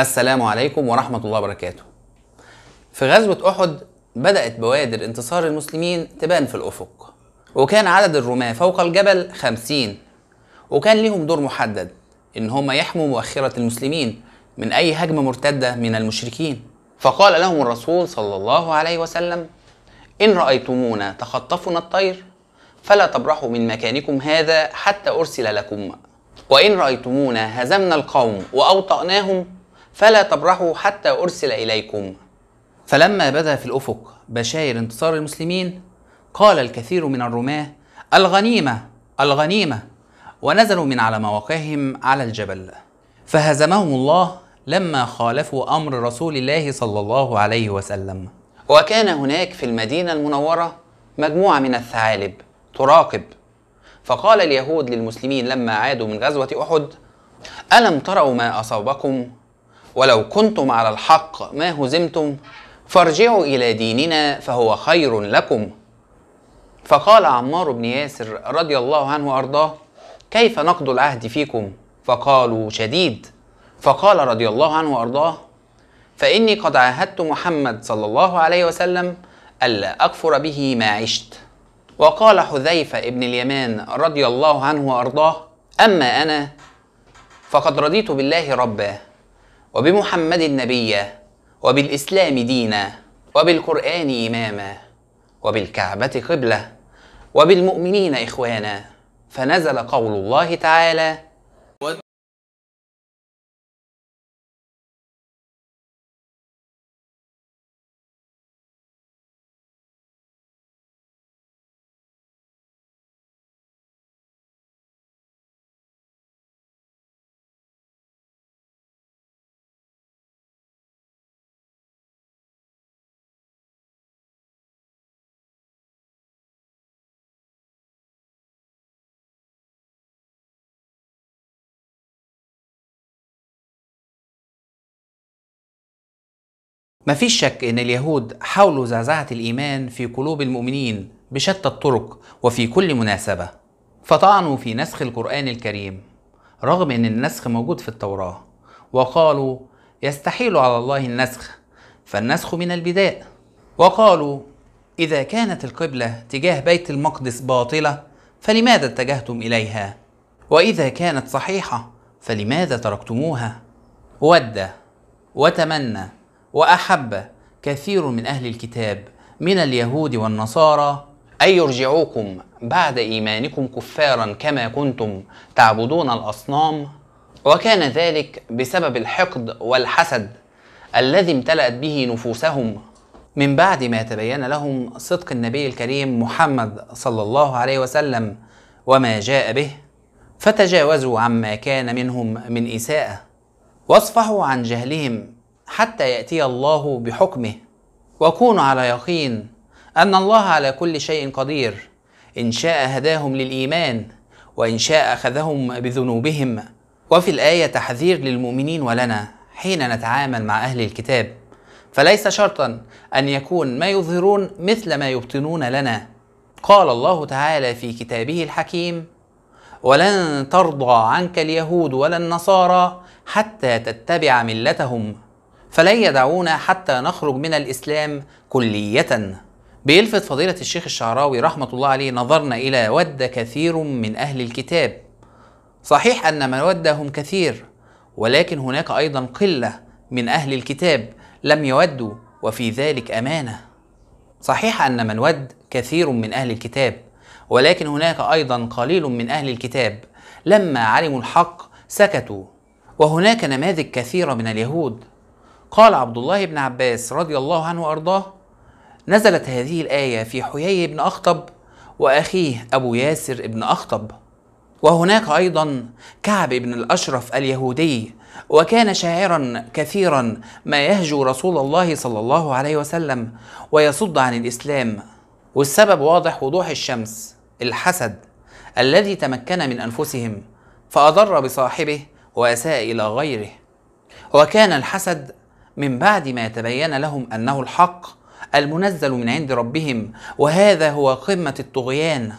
السلام عليكم ورحمة الله وبركاته في غزوة أحد بدأت بوادر انتصار المسلمين تبان في الأفق وكان عدد الرماة فوق الجبل خمسين وكان ليهم دور محدد إن هم يحموا مؤخرة المسلمين من أي هجمة مرتدة من المشركين فقال لهم الرسول صلى الله عليه وسلم إن رأيتمونا تخطفنا الطير فلا تبرحوا من مكانكم هذا حتى أرسل لكم وإن رأيتمونا هزمنا القوم وأوطأناهم فلا تبرحوا حتى أرسل إليكم فلما بدا في الأفق بشاير انتصار المسلمين قال الكثير من الرماة الغنيمة الغنيمة ونزلوا من على مواقعهم على الجبل فهزمهم الله لما خالفوا أمر رسول الله صلى الله عليه وسلم وكان هناك في المدينة المنورة مجموعة من الثعالب تراقب فقال اليهود للمسلمين لما عادوا من غزوة أحد ألم تروا ما أصابكم ولو كنتم على الحق ما هزمتم فارجعوا إلى ديننا فهو خير لكم فقال عمار بن ياسر رضي الله عنه وأرضاه كيف نقض العهد فيكم فقالوا شديد فقال رضي الله عنه وأرضاه فإني قد عاهدت محمد صلى الله عليه وسلم ألا أكفر به ما عشت وقال حذيفة ابن اليمان رضي الله عنه وأرضاه أما أنا فقد رضيت بالله ربا وبمحمد نبيا وبالإسلام دينا وبالقرآن إماما وبالكعبة قبلة وبالمؤمنين إخوانا فنزل قول الله تعالى ما فيش شك أن اليهود حاولوا زعزعة الإيمان في قلوب المؤمنين بشتى الطرق وفي كل مناسبة فطعنوا في نسخ القرآن الكريم رغم أن النسخ موجود في التوراة وقالوا يستحيل على الله النسخ فالنسخ من البداء وقالوا إذا كانت القبلة تجاه بيت المقدس باطلة فلماذا اتجهتم إليها؟ وإذا كانت صحيحة فلماذا تركتموها؟ ود وتمنى واحب كثير من اهل الكتاب من اليهود والنصارى أن يرجعوكم بعد إيمانكم كفارا كما كنتم تعبدون الأصنام وكان ذلك بسبب الحقد والحسد الذي امتلأت به نفوسهم من بعد ما تبين لهم صدق النبي الكريم محمد صلى الله عليه وسلم وما جاء به فتجاوزوا عما كان منهم من إساءة واصفحوا عن جهلهم حتى ياتي الله بحكمه وكونوا على يقين ان الله على كل شيء قدير ان شاء هداهم للايمان وان شاء اخذهم بذنوبهم وفي الايه تحذير للمؤمنين ولنا حين نتعامل مع اهل الكتاب فليس شرطا ان يكون ما يظهرون مثل ما يبطنون لنا قال الله تعالى في كتابه الحكيم ولن ترضى عنك اليهود ولا النصارى حتى تتبع ملتهم فلن يدعونا حتى نخرج من الإسلام كلية بيلفت فضيلة الشيخ الشعراوي رحمة الله عليه نظرنا إلى ود كثير من أهل الكتاب صحيح أن من ودهم كثير ولكن هناك أيضا قلة من أهل الكتاب لم يودوا وفي ذلك أمانة صحيح أن من ود كثير من أهل الكتاب ولكن هناك أيضا قليل من أهل الكتاب لما علموا الحق سكتوا وهناك نماذج كثيرة من اليهود قال عبد الله بن عباس رضي الله عنه وارضاه نزلت هذه الايه في حيي بن اخطب واخيه ابو ياسر بن اخطب وهناك ايضا كعب بن الاشرف اليهودي وكان شاعرا كثيرا ما يهجو رسول الله صلى الله عليه وسلم ويصد عن الاسلام والسبب واضح وضوح الشمس الحسد الذي تمكن من انفسهم فاضر بصاحبه واساء الى غيره وكان الحسد من بعد ما تبين لهم انه الحق المنزل من عند ربهم وهذا هو قمه الطغيان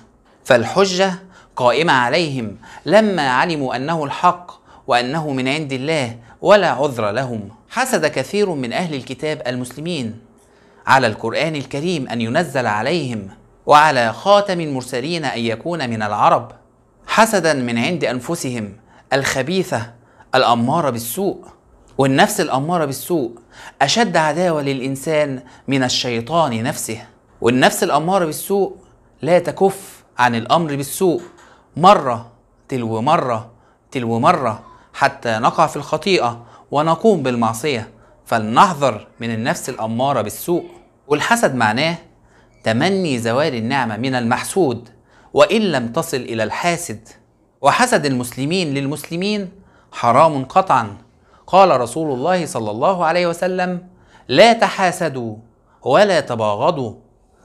فالحجه قائمه عليهم لما علموا انه الحق وانه من عند الله ولا عذر لهم حسد كثير من اهل الكتاب المسلمين على القران الكريم ان ينزل عليهم وعلى خاتم المرسلين ان يكون من العرب حسدا من عند انفسهم الخبيثه الاماره بالسوء والنفس الأمارة بالسوء أشد عداوة للإنسان من الشيطان نفسه والنفس الأمارة بالسوء لا تكف عن الأمر بالسوء مرة تلو مرة تلو مرة حتى نقع في الخطيئة ونقوم بالمعصية فلنحذر من النفس الأمارة بالسوء والحسد معناه تمني زوال النعمة من المحسود وإن لم تصل إلى الحاسد وحسد المسلمين للمسلمين حرام قطعا قال رسول الله صلى الله عليه وسلم لا تحاسدوا ولا تباغضوا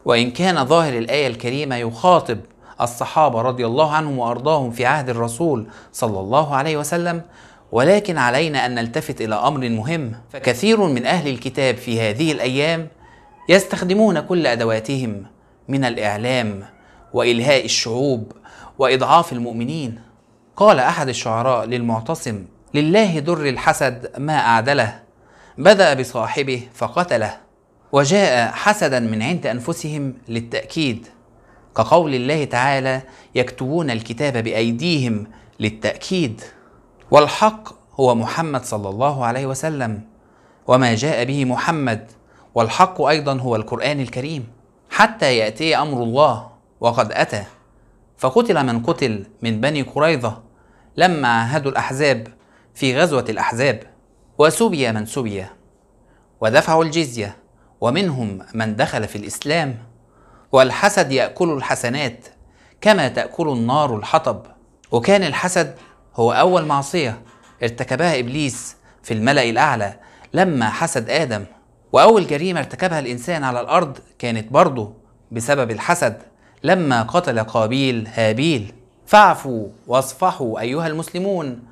وان كان ظاهر الايه الكريمه يخاطب الصحابه رضي الله عنهم وارضاهم في عهد الرسول صلى الله عليه وسلم ولكن علينا ان نلتفت الى امر مهم فكثير من اهل الكتاب في هذه الايام يستخدمون كل ادواتهم من الاعلام والهاء الشعوب واضعاف المؤمنين قال احد الشعراء للمعتصم لله در الحسد ما أعدله بدأ بصاحبه فقتله وجاء حسدا من عند أنفسهم للتأكيد كقول الله تعالى يكتبون الكتاب بأيديهم للتأكيد والحق هو محمد صلى الله عليه وسلم وما جاء به محمد والحق أيضا هو القرآن الكريم حتى يأتي أمر الله وقد أتى فقتل من قتل من بني قريظة لما عاهدوا الأحزاب في غزوة الأحزاب وسبي من سبي ودفعوا الجزية ومنهم من دخل في الإسلام والحسد يأكل الحسنات كما تأكل النار الحطب وكان الحسد هو أول معصية ارتكبها إبليس في الملأ الأعلى لما حسد آدم وأول جريمة ارتكبها الإنسان على الأرض كانت برضه بسبب الحسد لما قتل قابيل هابيل فاعفوا واصفحوا أيها المسلمون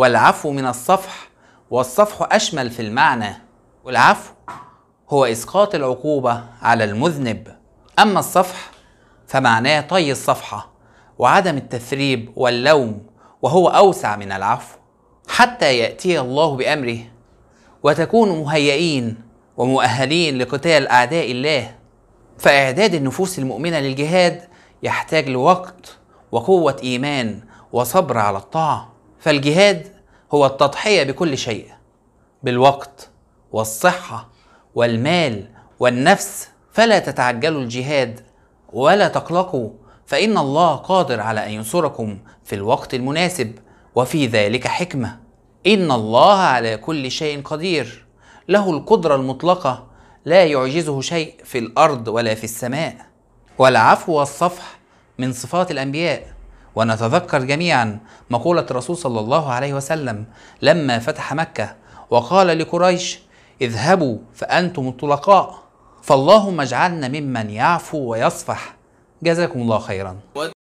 والعفو من الصفح والصفح أشمل في المعنى والعفو هو إسقاط العقوبة على المذنب أما الصفح فمعناه طي الصفحة وعدم التثريب واللوم وهو أوسع من العفو حتى يأتي الله بأمره وتكونوا مهيئين ومؤهلين لقتال أعداء الله فإعداد النفوس المؤمنة للجهاد يحتاج لوقت وقوة إيمان وصبر على الطاعة فالجهاد هو التضحيه بكل شيء بالوقت والصحه والمال والنفس فلا تتعجلوا الجهاد ولا تقلقوا فان الله قادر على ان ينصركم في الوقت المناسب وفي ذلك حكمه ان الله على كل شيء قدير له القدره المطلقه لا يعجزه شيء في الارض ولا في السماء والعفو والصفح من صفات الانبياء ونتذكر جميعا مقولة الرسول صلى الله عليه وسلم لما فتح مكة وقال لقريش اذهبوا فأنتم الطلقاء فاللهم اجعلنا ممن يعفو ويصفح جزاكم الله خيرا